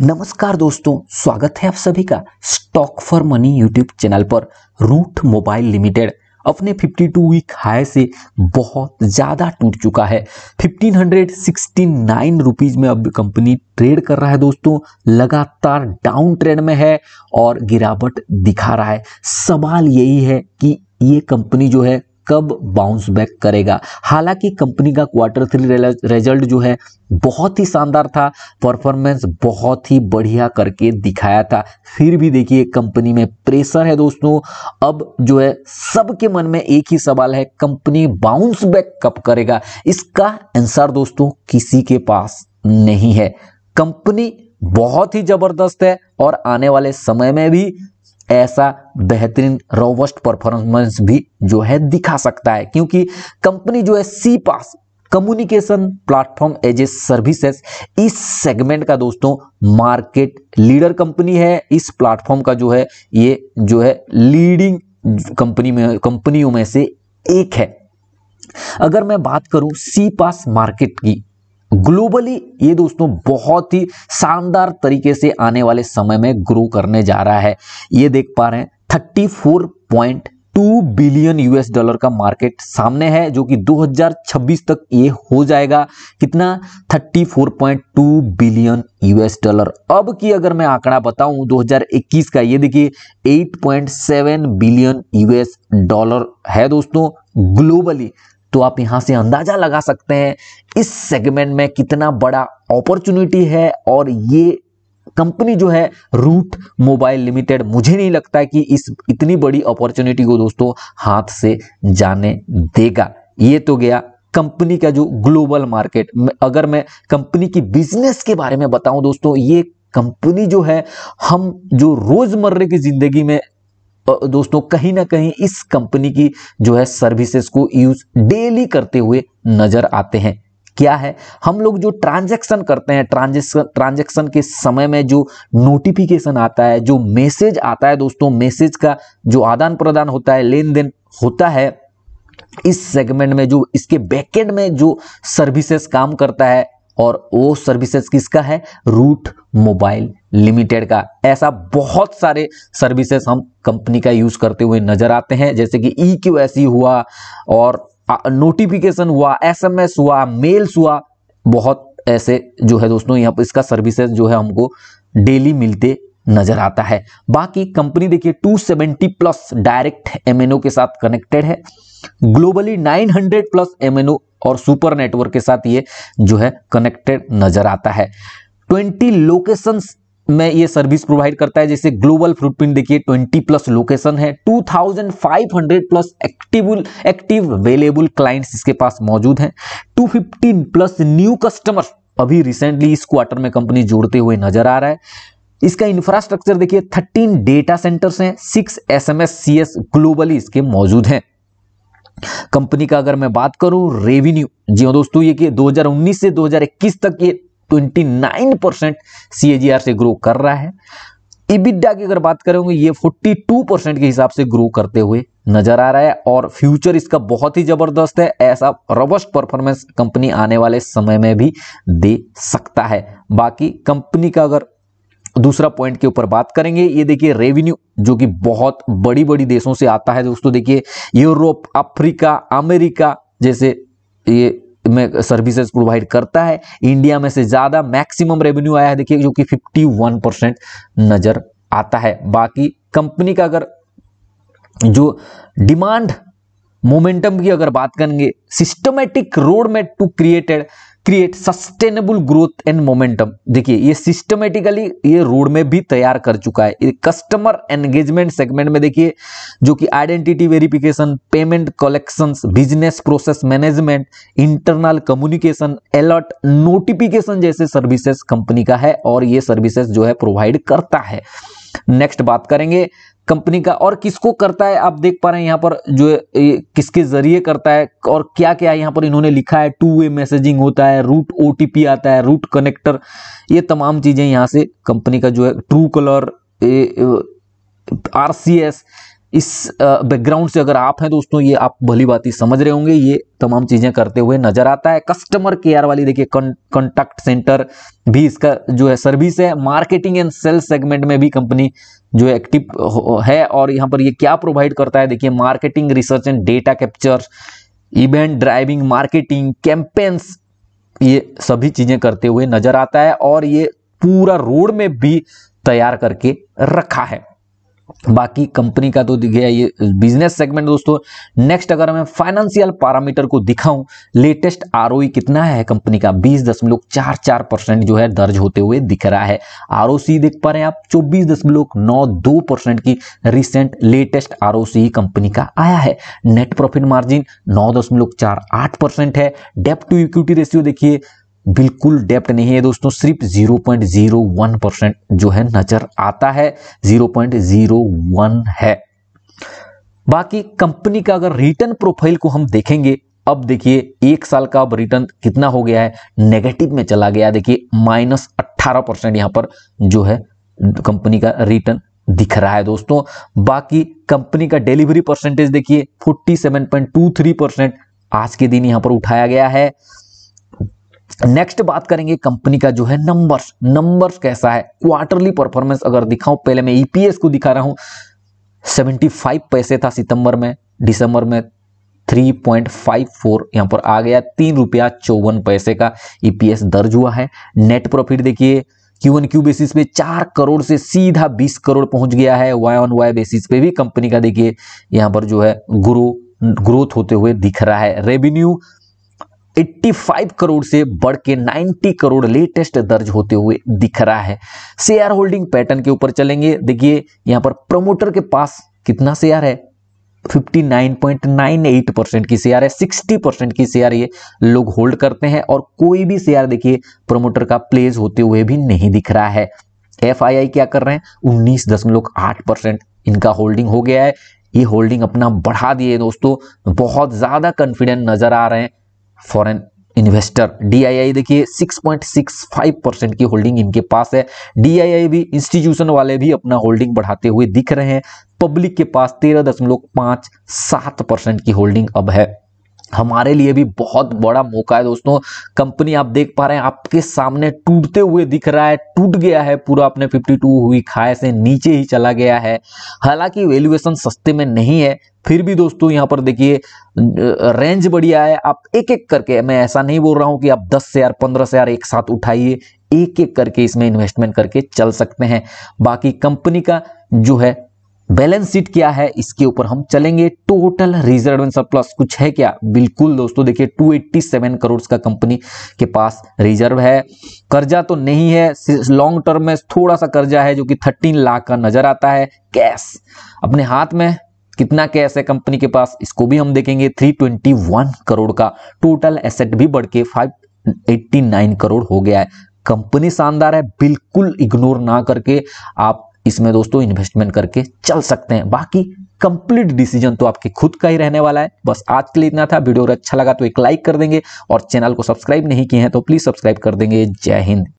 नमस्कार दोस्तों स्वागत है आप सभी का stock for money YouTube channel पर रूट मोबाइल लिमिटेड अपने 52 वीक हाई से बहुत ज़्यादा टूट चुका है 1569 रुपीस में अब कंपनी ट्रेड कर रहा है दोस्तों लगातार डाउन ट्रेंड में है और गिरावट दिखा रहा है सवाल यही है कि ये कंपनी जो है कब बाउंस बैक करेगा हालांकि कंपनी का क्वार्टर थ्री रिजल्ट जो है बहुत ही शानदार था परफॉर्मेंस बहुत ही बढ़िया करके दिखाया था फिर भी देखिए कंपनी में प्रेशर है दोस्तों अब जो है सबके मन में एक ही सवाल है कंपनी बाउंस बैक कब करेगा इसका आंसर दोस्तों किसी के पास नहीं है कंपनी बहुत ही जबरदस्त है और आने वाले समय में भी ऐसा बेहतरीन रोबस्ट परफॉर्मेंस भी जो है दिखा सकता है क्योंकि कंपनी जो है CPaaS communication platform as a services इस सेगमेंट का दोस्तों मार्केट लीडर कंपनी है इस प्लेटफॉर्म का जो है ये जो है लीडिंग कंपनी में कंपनियों में से एक है अगर मैं बात करूं सी पास मार्केट की ग्लोबली ये दोस्तों बहुत ही शानदार तरीके से आने वाले समय में ग्रो करने जा रहा है ये देख पा रहे हैं thirty four billion US dollar का मार्केट सामने है जो कि 2026 तक ये हो जाएगा कितना 34.2 बिलियन यूएस डॉलर अब की अगर मैं आंकड़ा बताऊं 2021 का ये देखिए 8.7 बिलियन यूएस डॉलर है दोस्तों ग्लोबली तो आप यहां से अंदाजा लगा सकते हैं इस सेगमेंट में कितना बड़ा अपॉर्चुनिटी है और ये कंपनी जो है रूट मोबाइल लिमिटेड मुझे नहीं लगता कि इस इतनी बड़ी अपॉर्चुनिटी को दोस्तों हाथ से जाने देगा ये तो गया कंपनी का जो ग्लोबल मार्केट अगर मैं कंपनी की बिजनेस के बारे में बताऊं दोस्तों ये कंपनी जो है हम जो रोजमर्रे की जिंदगी में तो दोस्तों कहीं ना कहीं इस कंपनी की जो है सर्विसेज को यूज डेली करते हुए नजर आते हैं क्या है हम लोग जो ट्रांजैक्शन करते हैं ट्रांजैक्शन ट्रांजैक्शन के समय में जो नोटिफिकेशन आता है जो मैसेज आता है दोस्तों मैसेज का जो आदान प्रदान होता है लेन देन होता है इस सेगमेंट में जो इसके बैकेंड में जो सर्विसेज काम करता है और वो सर्विसेज किसका है रूट मोबाइल लिमिटेड का ऐसा बहुत सारे सर्विसेज हम कंपनी का यूज करते हुए नजर आते हैं जैसे कि ई क्यू एस ई हुआ और नोटिफिकेशन हुआ एसएमएस हुआ मेल्स हुआ बहुत ऐसे जो है दोस्तों यहाँ पर इसका सर्विसेज जो है हमको डेली मिलते नजर आता है बाकी कंपनी देखिए 270 प्लस डायरेक्ट एमएनओ के साथ कनेक्टेड है ग्लोबली 900 प्लस एमएनओ और सुपर नेटवर्क के साथ ये जो है कनेक्टेड नजर आता है 20 लोकेशंस में ये सर्विस प्रोवाइड करता है जैसे ग्लोबल फुटप्रिंट देखिए 20 प्लस लोकेशन है 2500 plus active active available clients इसके पास मौजूद हैं 250 प्लस न्यू कस्टमर अभी रिसेंटली इस क्वार्टर में कंपनी जोड़ते हुए नजर आ रहा है इसका इंफ्रास्ट्रक्चर देखिए 13 डेटा सेंटर्स हैं सिक्स एस एम ग्लोबली इसके मौजूद हैं कंपनी का अगर मैं बात करूं रेवेन्यू जी हाँ दोस्तों ये कि 2019 से 2021 तक ये 29 परसेंट से ग्रो कर रहा है इबिडा की अगर बात करेंगे ये 42 के हिसाब से ग्रो करते हुए नजर आ रहा है और फ्यूचर इसका बहुत ही जबरदस्त है ऐसा रबस्ट परफॉर्मेंस कंपनी आने वाले समय में भी दे सकता है बाकी कंपनी का अगर दूसरा पॉइंट के ऊपर बात करेंगे ये देखिए रेवेन्यू जो कि बहुत बड़ी बड़ी देशों से आता है दोस्तों देखिए यूरोप अफ्रीका अमेरिका जैसे ये में सर्विसेज प्रोवाइड करता है इंडिया में से ज़्यादा मैक्सिमम रेवेन्यू आया है देखिए जो कि 51 परसेंट नज़र आता है बाकी कंपनी का अगर जो डिमांड मोमेंटम की अगर बात करेंगे systematic road map to created create sustainable growth and momentum देखिए ये सिस्टमेटिकली ये रोड में भी तैयार कर चुका है कस्टमर एंगेजमेंट सेगमेंट में देखिए जो कि identity verification payment collection business process management internal communication alert notification जैसे सर्विसेज कंपनी का है और ये सर्विसेज जो है प्रोवाइड करता है नेक्स्ट बात करेंगे कंपनी का और किसको करता है आप देख पा रहे हैं यहाँ पर जो किसके जरिए करता है और क्या क्या यहाँ पर इन्होंने लिखा है टू वे मैसेजिंग होता है रूट ओ आता है रूट कनेक्टर ये तमाम चीजें यहाँ से कंपनी का जो है true colour R C S इस बैकग्राउंड से अगर आप हैं दोस्तों ये आप भली बात समझ रहे होंगे ये तमाम चीज़ें करते हुए नजर आता है कस्टमर केयर वाली देखिए कॉन्टैक्ट सेंटर भी इसका जो है सर्विस है मार्केटिंग एंड सेल्स सेगमेंट में भी कंपनी जो एक्टिव है और यहाँ पर ये क्या प्रोवाइड करता है देखिए marketing research and data capture event driving marketing campaigns ये सभी चीज़ें करते हुए नजर आता है और ये पूरा रोड में भी तैयार करके रखा है बाकी कंपनी का तो दिख गया ये बिजनेस सेगमेंट दोस्तों नेक्स्ट अगर मैं फाइनेंशियल पैरामीटर को दिखाऊं लेटेस्ट आर e कितना है कंपनी का बीस दशमलव चार चार परसेंट जो है दर्ज होते हुए दिख रहा है आर देख पा रहे हैं आप चौबीस दशमलव नौ दो परसेंट की रिसेंट लेटेस्ट आर कंपनी का आया है नेट प्रॉफिट मार्जिन नौ दशमलव चार आठ परसेंट है डेप टू इक्विटी रेशियो देखिए बिल्कुल डेप्ट नहीं है दोस्तों सिर्फ 0.01 परसेंट जो है नजर आता है 0.01 है बाकी कंपनी का अगर रिटर्न प्रोफाइल को हम देखेंगे अब देखिए एक साल का अब रिटर्न कितना हो गया है नेगेटिव में चला गया देखिए माइनस अट्ठारह परसेंट यहाँ पर जो है कंपनी का रिटर्न दिख रहा है दोस्तों बाकी कंपनी का डिलीवरी परसेंटेज देखिए 47.23 परसेंट आज के दिन यहां पर उठाया गया है नेक्स्ट बात करेंगे कंपनी का जो है नंबर्स नंबर्स कैसा है क्वार्टरली परफॉर्मेंस अगर दिखाऊं पहले मैं ईपीएस e को दिखा रहा हूं 75 पैसे था सितंबर में दिसंबर में 3.54 यहां पर आ गया तीन रुपया चौवन पैसे का ईपीएस e दर्ज हुआ है नेट प्रॉफिट देखिए क्यू एन क्यू बेसिस पे चार करोड़ से सीधा बीस करोड़ पहुंच गया है वाई ऑन वाई बेसिस पे भी कंपनी का देखिए यहां पर जो है ग्रो ग्रोथ होते हुए दिख रहा है रेवेन्यू 85 करोड़ से बढ़ के 90 करोड़ लेटेस्ट दर्ज होते हुए दिख रहा है शेयर होल्डिंग पैटर्न के ऊपर चलेंगे देखिए यहां पर प्रमोटर के पास कितना शेयर है 59.98 परसेंट की शेयर है 60 परसेंट की शेयर ये लोग होल्ड करते हैं और कोई भी शेयर देखिए प्रमोटर का प्लेज होते हुए भी नहीं दिख रहा है एफ क्या कर रहे हैं उन्नीस दशमलव आठ परसेंट इनका होल्डिंग हो गया है ये होल्डिंग अपना बढ़ा दिए दोस्तों बहुत ज़्यादा कॉन्फिडेंट नज़र आ रहे हैं फॉरेन इन्वेस्टर डीआईआई देखिए 6.65 परसेंट की होल्डिंग इनके पास है डीआईआई भी इंस्टीट्यूशन वाले भी अपना होल्डिंग बढ़ाते हुए दिख रहे हैं पब्लिक के पास तेरह दशमलव पांच सात परसेंट की होल्डिंग अब है हमारे लिए भी बहुत बड़ा मौका है दोस्तों कंपनी आप देख पा रहे हैं आपके सामने टूटते हुए दिख रहा है टूट गया है पूरा अपने 52 हुई खाए से नीचे ही चला गया है हालांकि वैल्यूएशन सस्ते में नहीं है फिर भी दोस्तों यहाँ पर देखिए रेंज बढ़िया है आप एक एक करके मैं ऐसा नहीं बोल रहा हूं कि आप दस हजार पंद्रह हजार एक साथ उठाइए एक एक करके इसमें इन्वेस्टमेंट करके चल सकते हैं बाकी कंपनी का जो है बैलेंस शीट क्या है इसके ऊपर हम चलेंगे टोटल रिजर्व एंड सरप्लस कुछ है क्या बिल्कुल दोस्तों देखिए 287 करोड़ का कंपनी के पास रिजर्व है कर्जा तो नहीं है लॉन्ग टर्म में थोड़ा सा कर्जा है जो कि 13 लाख का नजर आता है कैश अपने हाथ में कितना कैश है कंपनी के पास इसको भी हम देखेंगे थ्री करोड़ का टोटल एसेट भी बढ़ के फाइव करोड़ हो गया है कंपनी शानदार है बिल्कुल इग्नोर ना करके आप इसमें दोस्तों इन्वेस्टमेंट करके चल सकते हैं बाकी कंप्लीट डिसीजन तो आपके खुद का ही रहने वाला है बस आज के लिए इतना था वीडियो अगर अच्छा लगा तो एक लाइक कर देंगे और चैनल को सब्सक्राइब नहीं किए हैं तो प्लीज़ सब्सक्राइब कर देंगे जय हिंद